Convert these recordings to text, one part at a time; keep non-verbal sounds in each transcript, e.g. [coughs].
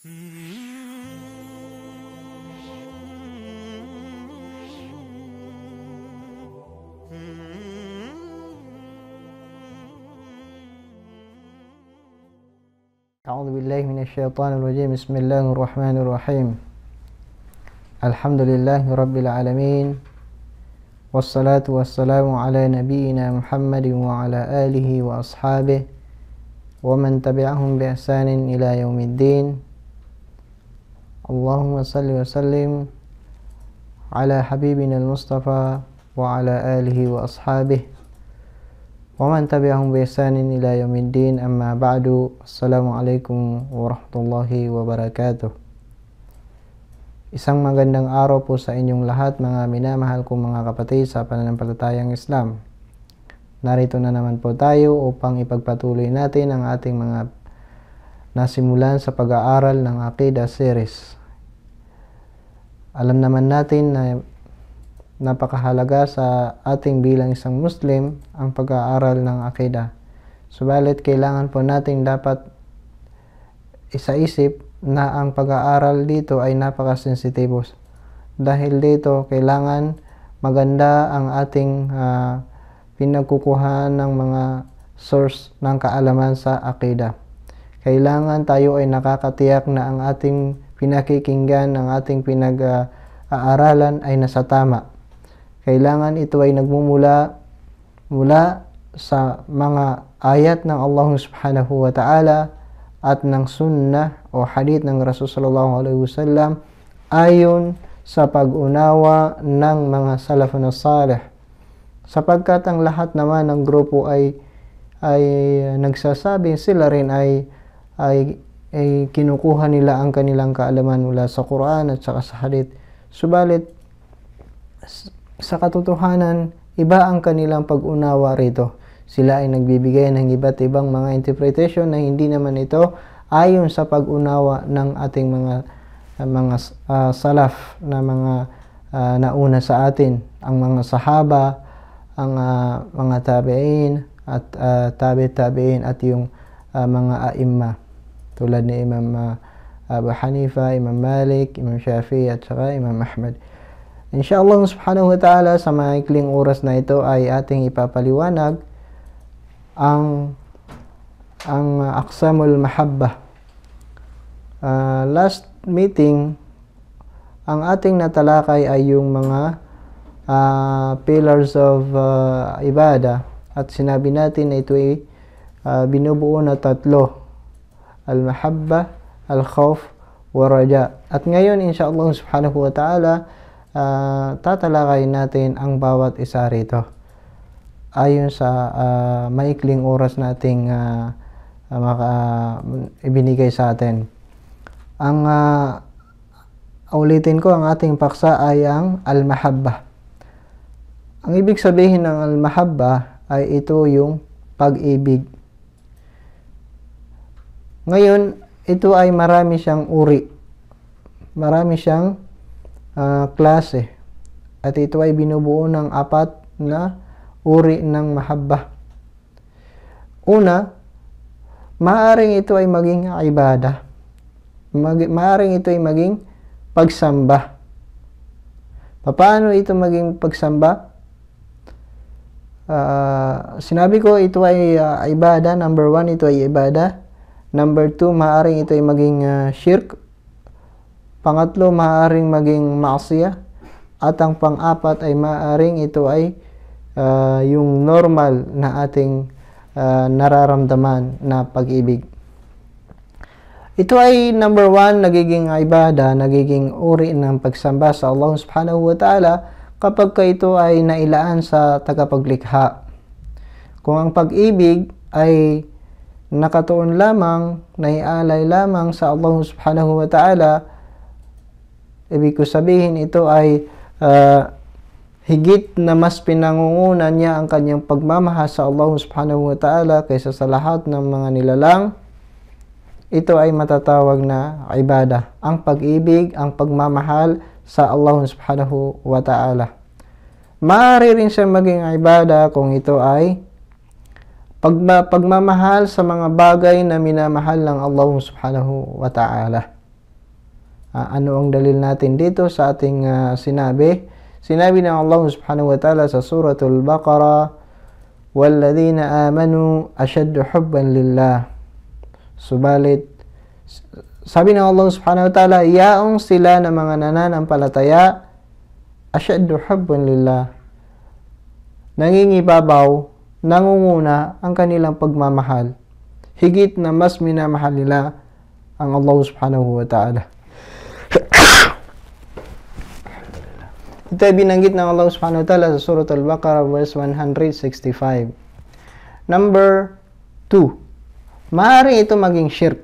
أعوذ بالله من الشيطان الرجيم بسم الله الرحمن الرحيم الحمد لله رب العالمين والصلاة والسلام على نبينا محمد وعلى آله وأصحابه ومن تبعهم بإحسان إلى يوم الدين اللهم صل وسلم على حبيبنا المصطفى وعلى آله وأصحابه ومن تبعهم بإحسان إلى يوم الدين أما بعد السلام عليكم warahmatullahi wabarakatuh Isang magandang araw po sa inyong lahat mga minamahal kong mga kapatid sa pananampalatayang Islam. Narito na naman po tayo upang ipagpatuloy natin ang ating mga nasimulan sa pag-aaral ng Aqidah series. Alam naman natin na napakahalaga sa ating bilang isang Muslim ang pag-aaral ng akida. Subalit kailangan po natin dapat isaisip na ang pag-aaral dito ay napaka-sensitive. Dahil dito kailangan maganda ang ating uh, ah, pinagkukuha ng mga source ng kaalaman sa akida. Kailangan tayo ay nakakatiyak na ang ating pinakikinggan ng ating pinag-aaralan ay nasa tama. Kailangan ito ay nagmumula mula sa mga ayat ng Allah subhanahu wa ta'ala at ng sunnah o hadith ng Rasul sallallahu alaihi wasallam ayon sa pag-unawa ng mga salaf na salih. Sapagkat ang lahat naman ng grupo ay ay nagsasabi sila rin ay ay ay kinukuha nila ang kanilang kaalaman mula sa Quran at saka sa hadith. Subalit, sa katotohanan, iba ang kanilang pag-unawa rito. Sila ay nagbibigay ng iba't ibang mga interpretation na hindi naman ito ayon sa pag-unawa ng ating mga ah, mga uh, salaf na mga uh, nauna sa atin, ang mga sahaba, ang uh, mga tabi'in at uh, tabi-tabi'in at yung uh, mga aimma tulad ni Imam ah, Abu Hanifa, Imam Malik, Imam Shafi at saka Imam Ahmad. Insyaallah subhanahu wa ta'ala sa maikling oras na ito ay ating ipapaliwanag ang ang uh, ah, aksamul mahabba. Uh, last meeting ang ating natalakay ay yung mga uh, pillars of uh, ibada at sinabi natin na ito ay uh, binubuo na tatlo al-mahabba, al-khawf, wa-raja. At ngayon, insyaAllah subhanahu wa ta'ala, uh, tatalakay natin ang bawat isa rito. Ayon sa uh, maikling oras nating uh, maka, uh, ibinigay sa atin. Ang uh, ulitin ko, ang ating paksa ay ang al-mahabba. Ang ibig sabihin ng al-mahabba ay ito yung pag-ibig ngayon, ito ay marami siyang uri. Marami siyang uh, klase. At ito ay binubuo ng apat na uri ng mahabba. Una, maaring ito ay maging ibada. Mag maaring ito ay maging pagsamba. Paano ito maging pagsamba? Uh, sinabi ko ito ay uh, ibada. Number one, ito ay ibada. Number two, maaaring ito ay maging uh, shirk. Pangatlo, maaaring maging maksiya. At ang pang-apat ay maaaring ito ay uh, yung normal na ating uh, nararamdaman na pag-ibig. Ito ay number one, nagiging ibada, nagiging uri ng pagsamba sa Allah subhanahu wa ta'ala kapag ka ito ay nailaan sa tagapaglikha. Kung ang pag-ibig ay nakatuon lamang, naialay lamang sa Allah subhanahu wa ta'ala, ibig ko sabihin ito ay uh, higit na mas pinangungunan niya ang kanyang pagmamahal sa Allah subhanahu wa ta'ala kaysa sa lahat ng mga nilalang, ito ay matatawag na ibada, ang pag-ibig, ang pagmamahal sa Allah subhanahu wa ta'ala. Maaari rin siya maging ibada kung ito ay pag pagmamahal sa mga bagay na minamahal ng Allah subhanahu wa ta'ala. Uh, ano ang dalil natin dito sa ating uh, sinabi? Sinabi ng Allah subhanahu wa ta'ala sa suratul Baqarah, وَالَّذِينَ آمَنُوا أَشَدُّ حُبًّا لِلَّهِ Subalit, sabi ng Allah subhanahu wa ta'ala, yaong sila ng mga nananampalataya, ashaddu hubban lillah. Nangingibabaw nangunguna ang kanilang pagmamahal. Higit na mas minamahal nila ang Allah subhanahu wa ta'ala. [coughs] Ito ay binanggit ng Allah subhanahu wa ta'ala sa Surat Al-Baqarah verse 165. Number 2. Maaaring ito maging shirk.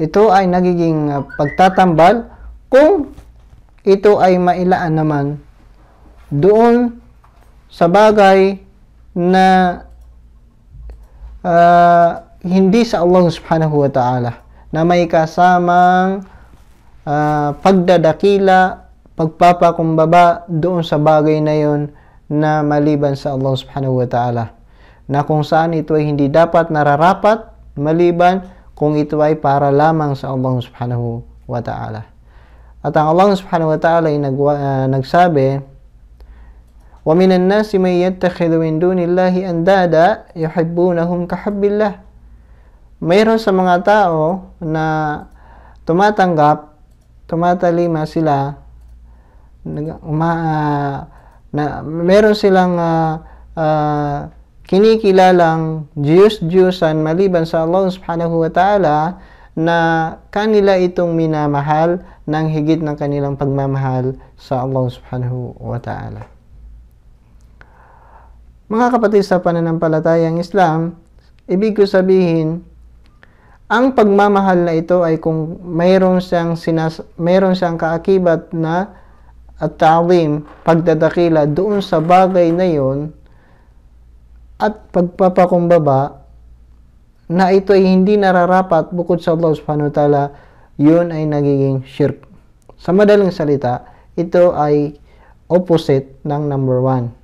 Ito ay nagiging ah, pagtatambal kung ito ay mailaan naman doon sa bagay na uh, hindi sa Allah subhanahu wa ta'ala na may kasamang uh, pagdadakila, pagpapakumbaba doon sa bagay na yon na maliban sa Allah subhanahu wa ta'ala na kung saan ito ay hindi dapat nararapat maliban kung ito ay para lamang sa Allah subhanahu wa ta'ala. At ang Allah subhanahu wa ta'ala ay nag, uh, ah, nagsabi ومن الناس من يتخذ من دون Allah andada yuhibbunahum kahabbillah. Mayroon sa mga tao na tumatanggap, tumatalima sila, uma, uh, na, meron silang uh, uh, kinikilalang Diyos-Diyosan maliban sa Allah subhanahu wa ta'ala na kanila itong minamahal ng higit ng kanilang pagmamahal sa Allah subhanahu wa ta'ala. Mga kapatid sa pananampalatayang Islam, ibig ko sabihin, ang pagmamahal na ito ay kung mayroon siyang, sinas mayroon siyang kaakibat na at ta'wim, pagdadakila doon sa bagay na yon at pagpapakumbaba na ito ay hindi nararapat bukod sa Allah subhanahu wa ta'ala, yun ay nagiging shirk. Sa madaling salita, ito ay opposite ng number one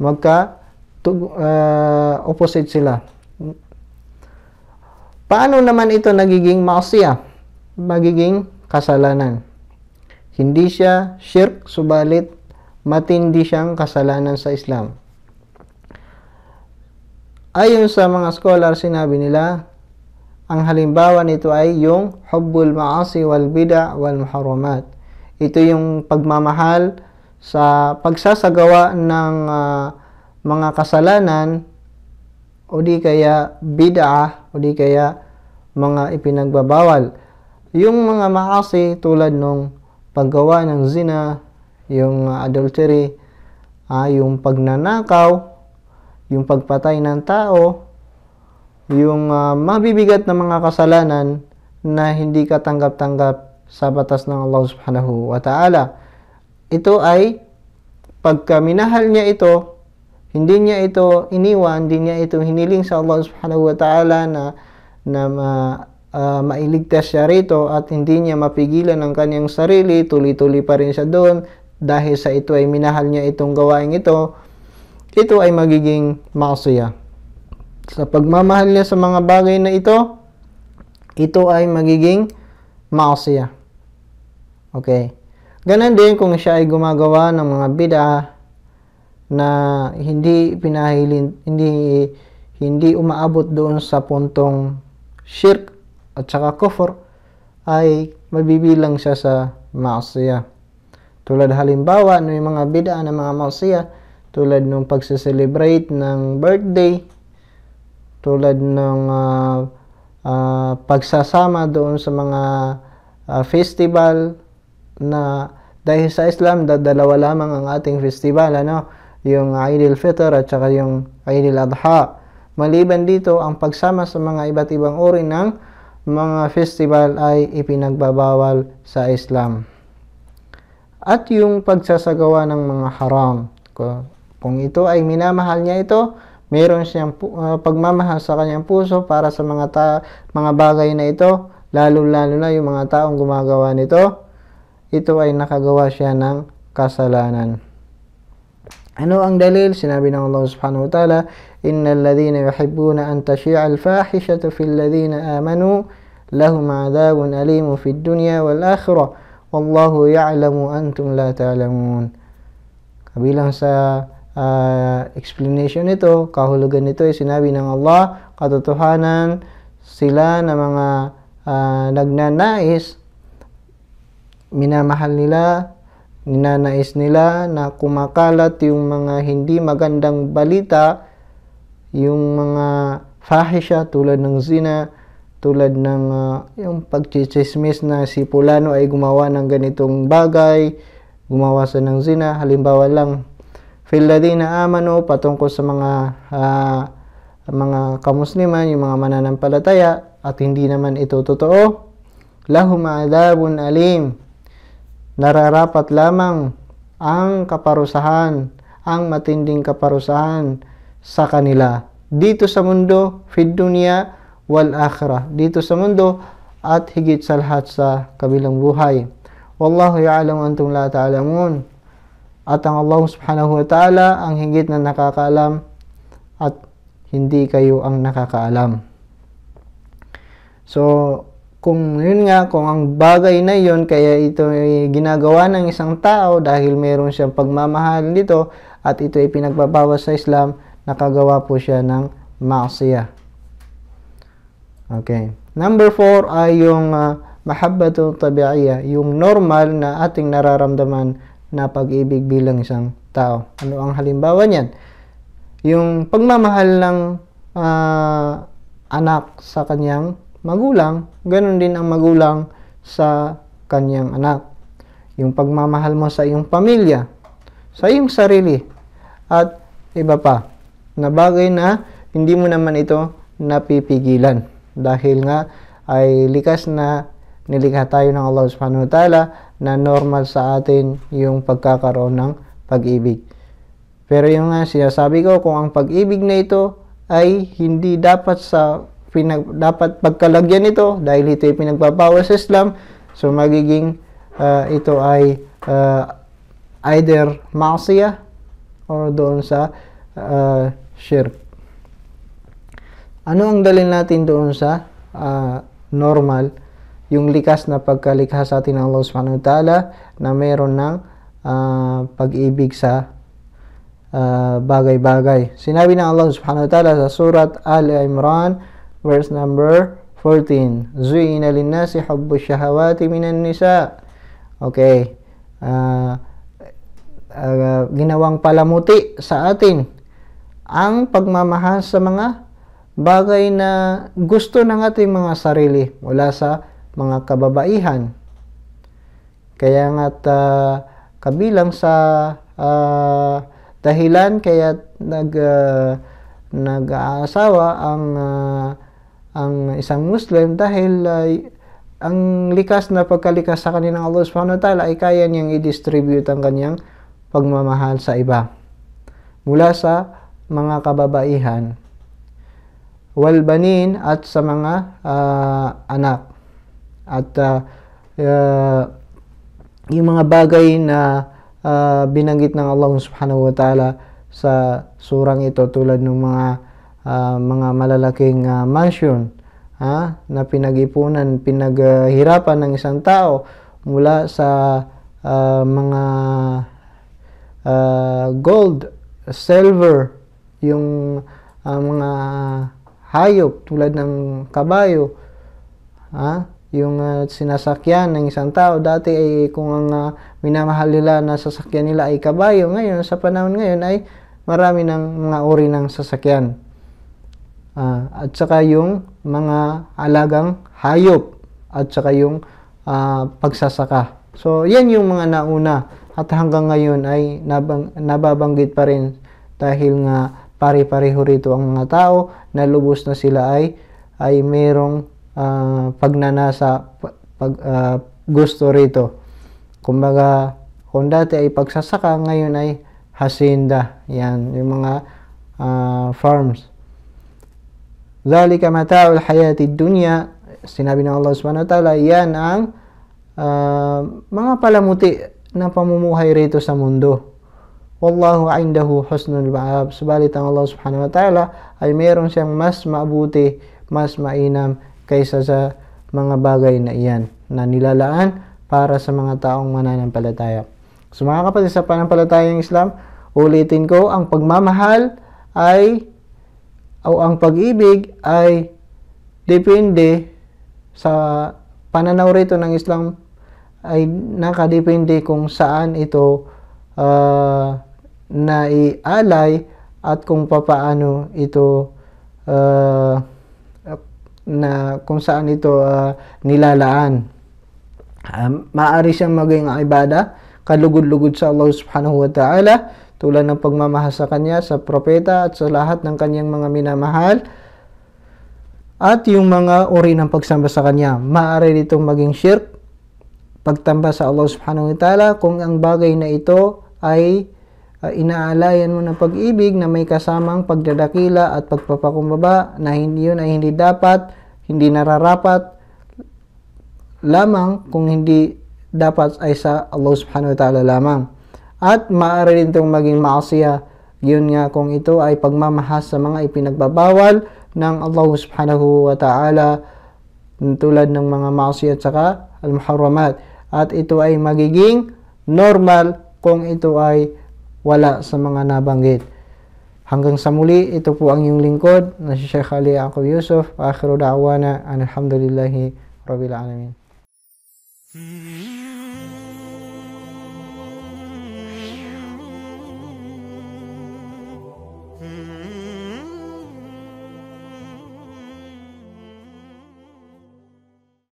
magka to, uh, ah, opposite sila. Paano naman ito nagiging maksiya? Magiging kasalanan. Hindi siya shirk, subalit matindi siyang kasalanan sa Islam. Ayon sa mga scholar, sinabi nila, ang halimbawa nito ay yung hubbul maasi wal bida wal muharramat. Ito yung pagmamahal sa pagsasagawa ng uh, mga kasalanan o di kaya bid'ah o di kaya mga ipinagbabawal. Yung mga maasi tulad nung paggawa ng zina, yung uh, adultery, uh, yung pagnanakaw, yung pagpatay ng tao, yung uh, mabibigat na mga kasalanan na hindi katanggap-tanggap sa batas ng Allah Subhanahu wa Ta'ala ito ay pagkaminahal niya ito, hindi niya ito iniwan, hindi niya ito hiniling sa Allah subhanahu wa ta'ala na, na ma, uh, mailigtas siya rito at hindi niya mapigilan ang kanyang sarili, tuloy-tuloy pa rin siya doon dahil sa ito ay minahal niya itong gawain ito, ito ay magiging maksiya. Sa pagmamahal niya sa mga bagay na ito, ito ay magiging maksiya. Okay. Ganon din kung siya ay gumagawa ng mga bida na hindi pinahilin, hindi hindi umaabot doon sa puntong shirk at saka kufur ay mabibilang siya sa maasiya. Tulad halimbawa ng mga bida ng mga maasiya tulad ng pagse-celebrate ng birthday, tulad ng uh, ah, uh, ah, pagsasama doon sa mga uh, festival, na dahil sa Islam, dalawa lamang ang ating festival, ano? Yung Eid al-Fitr at saka yung Eid al-Adha. Maliban dito, ang pagsama sa mga iba't ibang uri ng mga festival ay ipinagbabawal sa Islam. At yung pagsasagawa ng mga haram. Kung ito ay minamahal niya ito, meron siyang ah, pagmamahal sa kanyang puso para sa mga, ta- mga bagay na ito, lalo-lalo na yung mga taong gumagawa nito ito ay nakagawa siya ng kasalanan. Ano ang dalil? Sinabi ng Allah subhanahu wa ta'ala, Innal ladhina yuhibbuna an tashi'a al fahishata fil ladhina amanu lahum adhabun alimun fid dunya wal akhirah wallahu ya'lamu antum la ta'lamun. Kabilang sa uh, explanation nito, kahulugan nito ay sinabi ng Allah, katotohanan sila na mga uh, nagnanais minamahal nila, ninanais nila na kumakalat yung mga hindi magandang balita, yung mga fahisha tulad ng zina, tulad ng uh, yung pagchichismis na si Pulano ay gumawa ng ganitong bagay, gumawa sa ng zina, halimbawa lang, Filadina amano patungko sa mga uh, mga kamusliman, yung mga mananampalataya, at hindi naman ito totoo, lahum adabun alim Nararapat lamang ang kaparusahan, ang matinding kaparusahan sa kanila. Dito sa mundo, fid dunya wal akhirah. Dito sa mundo at higit sa lahat sa kabilang buhay. Wallahu ya'lamu antum la ta'lamun. At ang Allah subhanahu wa ta'ala ang higit na nakakaalam at hindi kayo ang nakakaalam. So, kung yun nga, kung ang bagay na yun, kaya ito ay ginagawa ng isang tao dahil meron siyang pagmamahal dito at ito ay pinagbabawas sa Islam, nakagawa po siya ng maksiya. Okay. Number four ay yung uh, ah, mahabbatu tabi'iyya, yung normal na ating nararamdaman na pag-ibig bilang isang tao. Ano ang halimbawa niyan? Yung pagmamahal ng uh, anak sa kanyang magulang, ganun din ang magulang sa kanyang anak. Yung pagmamahal mo sa iyong pamilya, sa iyong sarili, at iba pa na bagay na hindi mo naman ito napipigilan dahil nga ay likas na nilikha tayo ng Allah subhanahu wa ta'ala na normal sa atin yung pagkakaroon ng pag-ibig. Pero yung nga sinasabi ko, kung ang pag-ibig na ito ay hindi dapat sa pinag, dapat pagkalagyan ito dahil ito ay pinagpapawal sa Islam. So magiging uh, ito ay uh, either maksiya or doon sa uh, shirk. Ano ang dalin natin doon sa uh, normal? Yung likas na pagkalikha sa atin ng Allah subhanahu wa ta'ala na mayroon ng uh, pag-ibig sa bagay-bagay. Uh, Sinabi ng Allah subhanahu wa ta'ala sa surat Al-Imran verse number 14. Zuyina linnasi hubbu shahawati minan nisa. Okay. Uh, uh, ginawang palamuti sa atin ang pagmamahal sa mga bagay na gusto ng ating mga sarili mula sa mga kababaihan. Kaya nga uh, ah, kabilang sa uh, dahilan kaya nag uh, nag-aasawa ang uh, ang isang Muslim dahil uh, ang likas na pagkalikas sa kanya ng Allah subhanahu wa ta'ala ay kaya niyang i-distribute ang kanyang pagmamahal sa iba. Mula sa mga kababaihan, walbanin at sa mga uh, anak. At uh, uh, yung mga bagay na uh, binanggit ng Allah subhanahu wa ta'ala sa surang ito tulad ng mga uh, mga malalaking uh, mansion ha, na pinag-ipunan, pinaghirapan ng isang tao mula sa uh, mga uh, gold, silver, yung uh, mga hayop tulad ng kabayo, ha? yung uh, sinasakyan ng isang tao. Dati ay kung ang uh, minamahal nila na sasakyan nila ay kabayo, ngayon sa panahon ngayon ay marami ng mga uri ng sasakyan uh, at saka yung mga alagang hayop at saka yung uh, pagsasaka. So, yan yung mga nauna at hanggang ngayon ay nabang, nababanggit pa rin dahil nga pare-pareho rito ang mga tao na lubos na sila ay ay mayroong uh, ah, pagnanasa pag uh, gusto rito. Kumbaga, kung dati ay pagsasaka, ngayon ay hasinda. Yan, yung mga uh, farms. Zalika mata'ul hayatid dunya. Sinabi ng Allah subhanahu wa ta'ala, yan ang uh, mga palamuti na pamumuhay rito sa mundo. Wallahu indahu husnul ma'ab. Subalit ang Allah subhanahu wa ta'ala ay mayroon siyang mas mabuti, mas mainam kaysa sa mga bagay na iyan na nilalaan para sa mga taong mananampalataya. So mga kapatid sa panampalatayang Islam, ulitin ko, ang pagmamahal ay o ang pag-ibig ay depende sa pananaw rito ng Islam ay nakadepende kung saan ito uh, naialay at kung papaano ito uh, na kung saan ito uh, nilalaan. Um, maari siyang maging ibada, kalugod-lugod sa Allah subhanahu wa ta'ala, tulad ng pagmamahal sa kanya, sa propeta at sa lahat ng kanyang mga minamahal at yung mga uri ng pagsamba sa kanya. Maaari nitong maging shirk, pagtamba sa Allah subhanahu wa ta'ala kung ang bagay na ito ay uh, inaalayan mo ng pag-ibig na may kasamang pagdadakila at pagpapakumbaba na hindi yun ay hindi dapat, hindi nararapat lamang kung hindi dapat ay sa Allah subhanahu wa ta'ala lamang. At maaari rin itong maging maasya. Yun nga kung ito ay pagmamahas sa mga ipinagbabawal ng Allah subhanahu wa ta'ala tulad ng mga maasya at saka al-muharramat. At ito ay magiging normal kung ito ay wala sa mga nabanggit. Hanggang sa muli, ito po ang iyong lingkod na si Sheikh Ali Ako Yusuf. Akhiru da'wana. Alhamdulillahi Rabbil Alamin. Mm-hmm.